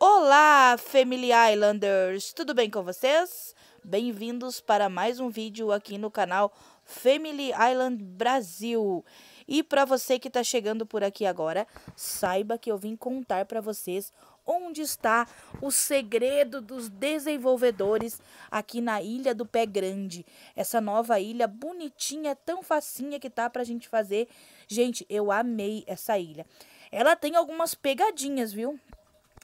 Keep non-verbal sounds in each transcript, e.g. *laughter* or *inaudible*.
Olá, Family Islanders! Tudo bem com vocês? Bem-vindos para mais um vídeo aqui no canal Family Island Brasil. E para você que está chegando por aqui agora, saiba que eu vim contar para vocês onde está o segredo dos desenvolvedores aqui na Ilha do Pé Grande. Essa nova ilha bonitinha, tão facinha que tá a gente fazer. Gente, eu amei essa ilha. Ela tem algumas pegadinhas, viu?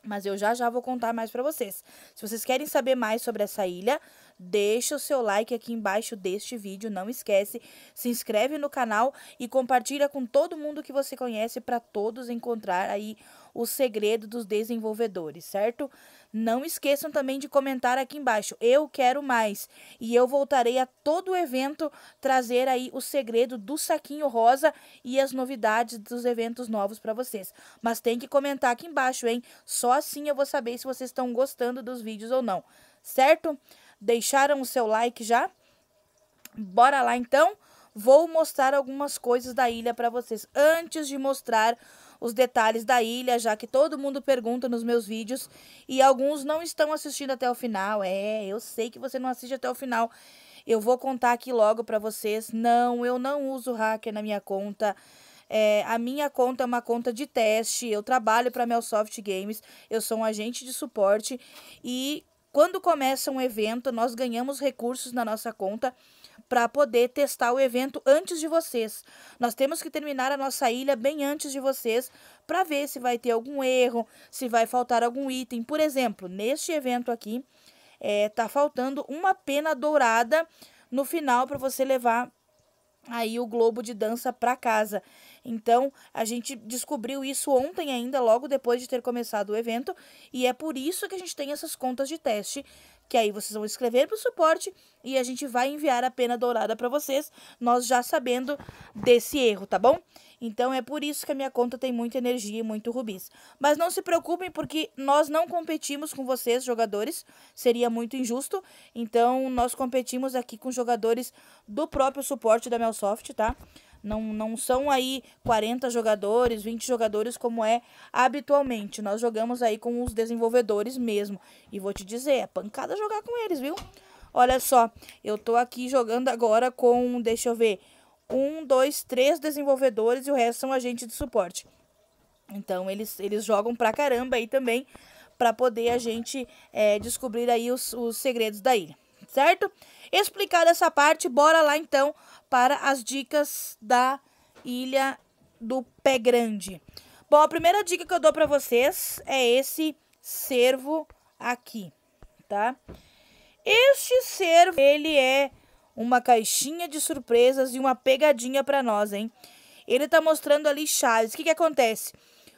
Mas eu já já vou contar mais para vocês. Se vocês querem saber mais sobre essa ilha, deixa o seu like aqui embaixo deste vídeo, não esquece, se inscreve no canal e compartilha com todo mundo que você conhece para todos encontrar aí o segredo dos desenvolvedores, certo? Não esqueçam também de comentar aqui embaixo. Eu quero mais. E eu voltarei a todo o evento trazer aí o segredo do saquinho rosa e as novidades dos eventos novos para vocês. Mas tem que comentar aqui embaixo, hein? Só assim eu vou saber se vocês estão gostando dos vídeos ou não. Certo? Deixaram o seu like já? Bora lá então. Vou mostrar algumas coisas da ilha para vocês antes de mostrar os detalhes da ilha, já que todo mundo pergunta nos meus vídeos e alguns não estão assistindo até o final. É, eu sei que você não assiste até o final. Eu vou contar aqui logo para vocês. Não, eu não uso hacker na minha conta. É, a minha conta é uma conta de teste, eu trabalho para a Melsoft Games, eu sou um agente de suporte e quando começa um evento, nós ganhamos recursos na nossa conta para poder testar o evento antes de vocês. Nós temos que terminar a nossa ilha bem antes de vocês para ver se vai ter algum erro, se vai faltar algum item. Por exemplo, neste evento aqui, é, tá faltando uma pena dourada no final para você levar aí o globo de dança para casa. Então, a gente descobriu isso ontem ainda, logo depois de ter começado o evento, e é por isso que a gente tem essas contas de teste que aí vocês vão escrever para o suporte e a gente vai enviar a pena dourada para vocês, nós já sabendo desse erro, tá bom? Então é por isso que a minha conta tem muita energia e muito rubis. Mas não se preocupem porque nós não competimos com vocês, jogadores, seria muito injusto. Então nós competimos aqui com jogadores do próprio suporte da Melsoft, tá? Não, não são aí 40 jogadores, 20 jogadores como é habitualmente. Nós jogamos aí com os desenvolvedores mesmo. E vou te dizer, é pancada jogar com eles, viu? Olha só, eu tô aqui jogando agora com, deixa eu ver, um, dois, três desenvolvedores e o resto são agentes de suporte. Então eles, eles jogam pra caramba aí também para poder a gente é, descobrir aí os, os segredos da ilha certo? Explicada essa parte, bora lá então para as dicas da Ilha do Pé Grande. Bom, a primeira dica que eu dou para vocês é esse cervo aqui, tá? Este cervo, ele é uma caixinha de surpresas e uma pegadinha para nós, hein? Ele tá mostrando ali chaves. O que que acontece?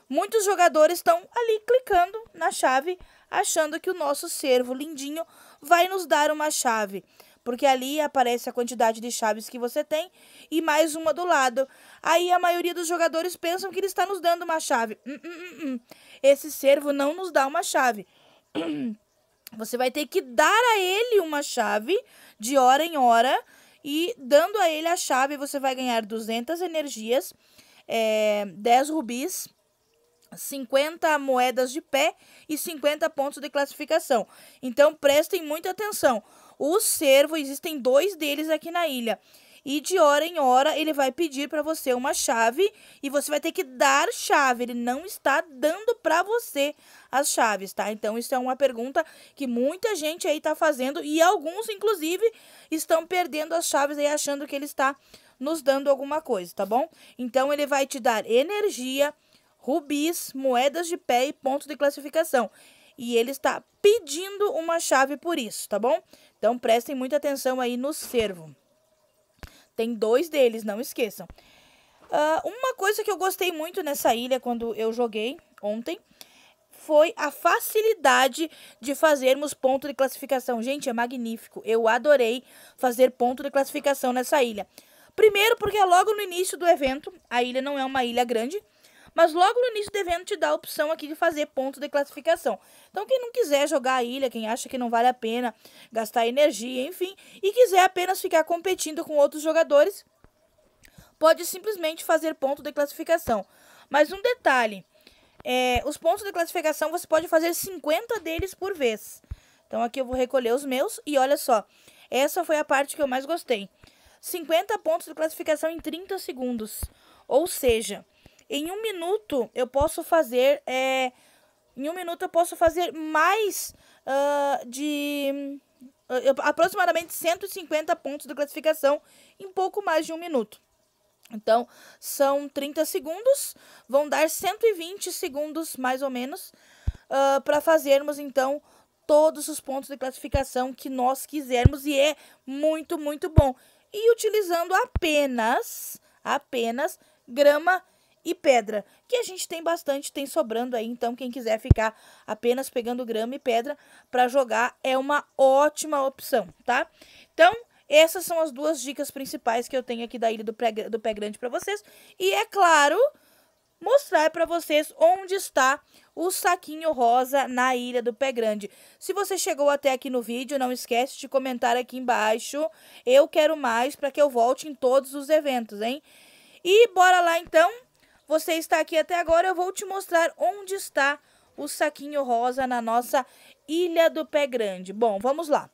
Muitos jogadores estão ali clicando na chave achando que o nosso servo lindinho vai nos dar uma chave, porque ali aparece a quantidade de chaves que você tem e mais uma do lado. Aí a maioria dos jogadores pensam que ele está nos dando uma chave. Hum, hum, hum, Esse servo não nos dá uma chave. *clears throat* Você vai ter que dar a ele uma chave de hora em hora e dando a ele a chave você vai ganhar 200 energias, é, eh, 10 rubis 50 moedas de pé e 50 pontos de classificação. Então prestem muita atenção. O servo, existem dois deles aqui na ilha. E de hora em hora ele vai pedir para você uma chave e você vai ter que dar chave. Ele não está dando para você as chaves, tá? Então isso é uma pergunta que muita gente aí tá fazendo e alguns inclusive estão perdendo as chaves aí achando que ele está nos dando alguma coisa, tá bom? Então ele vai te dar energia, rubis, moedas de pé e ponto de classificação. E ele está pedindo uma chave por isso, tá bom? Então prestem muita atenção aí no servo. Tem dois deles, não esqueçam. Uh, uma coisa que eu gostei muito nessa ilha quando eu joguei ontem foi a facilidade de fazermos ponto de classificação. Gente, é magnífico. Eu adorei fazer ponto de classificação nessa ilha. Primeiro, porque é logo no início do evento. A ilha não é uma ilha grande. Mas logo no início do evento te dá a opção aqui de fazer pontos de classificação. Então quem não quiser jogar a ilha, quem acha que não vale a pena gastar energia, enfim, e quiser apenas ficar competindo com outros jogadores, pode simplesmente fazer ponto de classificação. Mas um detalhe, é, os pontos de classificação você pode fazer 50 deles por vez. Então aqui eu vou recolher os meus e olha só, essa foi a parte que eu mais gostei. 50 pontos de classificação em 30 segundos. Ou seja, em um minuto eu posso fazer. É, em um minuto eu posso fazer mais uh, de. Uh, aproximadamente 150 pontos de classificação em pouco mais de um minuto. Então, são 30 segundos, vão dar 120 segundos mais ou menos uh, ah, para fazermos então todos os pontos de classificação que nós quisermos e é muito, muito bom. E utilizando apenas, apenas grama e pedra, que a gente tem bastante, tem sobrando aí. Então, quem quiser ficar apenas pegando grama e pedra para jogar é uma ótima opção, tá? Então, essas são as duas dicas principais que eu tenho aqui da Ilha do Pé, do Pé Grande para vocês. E é claro, mostrar para vocês onde está o saquinho rosa na Ilha do Pé Grande. Se você chegou até aqui no vídeo, não esquece de comentar aqui embaixo. Eu quero mais para que eu volte em todos os eventos, hein? E bora lá então você está aqui até agora, eu vou te mostrar onde está o saquinho rosa na nossa Ilha do Pé Grande. Bom, vamos lá.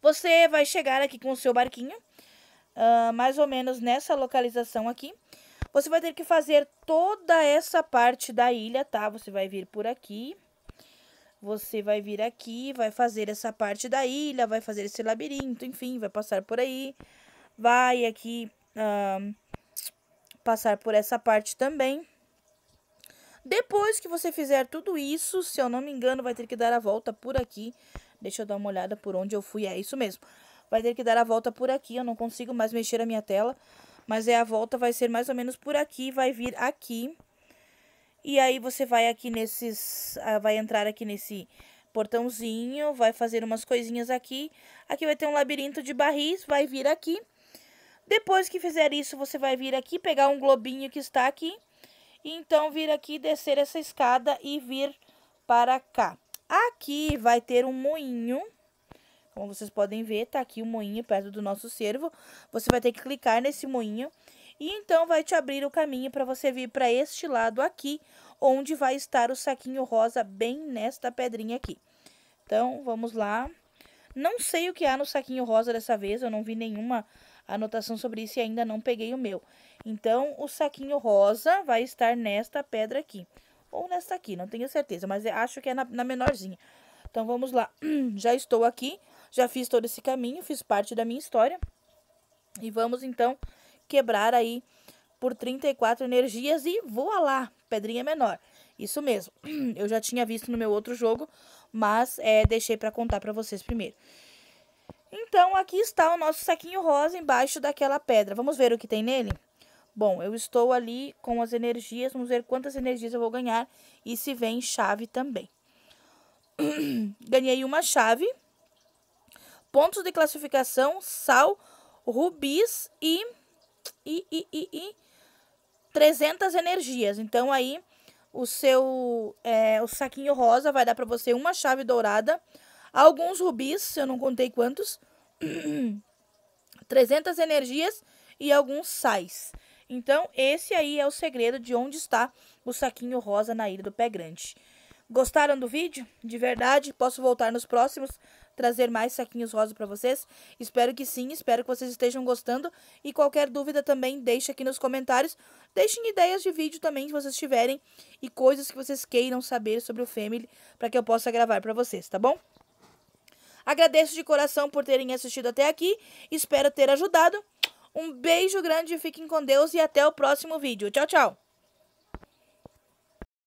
Você vai chegar aqui com o seu barquinho, uh, mais ou menos nessa localização aqui. Você vai ter que fazer toda essa parte da ilha, tá? Você vai vir por aqui, você vai vir aqui, vai fazer essa parte da ilha, vai fazer esse labirinto, enfim, vai passar por aí, vai aqui... Uh, passar por essa parte também. Depois que você fizer tudo isso, se eu não me engano, vai ter que dar a volta por aqui. Deixa eu dar uma olhada por onde eu fui, é isso mesmo. Vai ter que dar a volta por aqui, eu não consigo mais mexer a minha tela. Mas é a volta, vai ser mais ou menos por aqui, vai vir aqui. E aí você vai aqui nesses, ah, vai entrar aqui nesse portãozinho, vai fazer umas coisinhas aqui. Aqui vai ter um labirinto de barris, vai vir aqui. Depois que fizer isso, você vai vir aqui, pegar um globinho que está aqui. E então vir aqui, descer essa escada e vir para cá. Aqui vai ter um moinho. Como vocês podem ver, tá aqui o um moinho perto do nosso servo. Você vai ter que clicar nesse moinho. E então vai te abrir o caminho para você vir para este lado aqui, onde vai estar o saquinho rosa bem nesta pedrinha aqui. Então, vamos lá. Não sei o que há no saquinho rosa dessa vez, eu não vi nenhuma anotação sobre isso e ainda não peguei o meu. Então, o saquinho rosa vai estar nesta pedra aqui. Ou nesta aqui, não tenho certeza, mas acho que é na, na menorzinha. Então, vamos lá. *clears throat* Já estou aqui, já fiz todo esse caminho, fiz parte da minha história. E vamos, então, quebrar aí por 34 energias e voa lá, pedrinha menor. Isso mesmo, *clears throat* eu já tinha visto no meu outro jogo, mas é, deixei para contar para vocês primeiro. Então, aqui está o nosso saquinho rosa embaixo daquela pedra. Vamos ver o que tem nele? Bom, eu estou ali com as energias, vamos ver quantas energias eu vou ganhar e se vem chave também. *clears throat* Ganhei uma chave, pontos de classificação, sal, rubis e, e, e, e, e 300 energias. Então, aí, o seu é, o saquinho rosa vai dar para você uma chave dourada, alguns rubis, eu não contei quantos, 300 *clears throat* energias e alguns sais. Então, esse aí é o segredo de onde está o saquinho rosa na Ilha do Pé Grande. Gostaram do vídeo? De verdade, posso voltar nos próximos, trazer mais saquinhos rosa para vocês? Espero que sim, espero que vocês estejam gostando. E qualquer dúvida também, deixe aqui nos comentários. Deixem ideias de vídeo também, se vocês tiverem, e coisas que vocês queiram saber sobre o Family, para que eu possa gravar para vocês, tá bom? Agradeço de coração por terem assistido até aqui. Espero ter ajudado. Um beijo grande, fiquem com Deus e até o próximo vídeo. Tchau, tchau!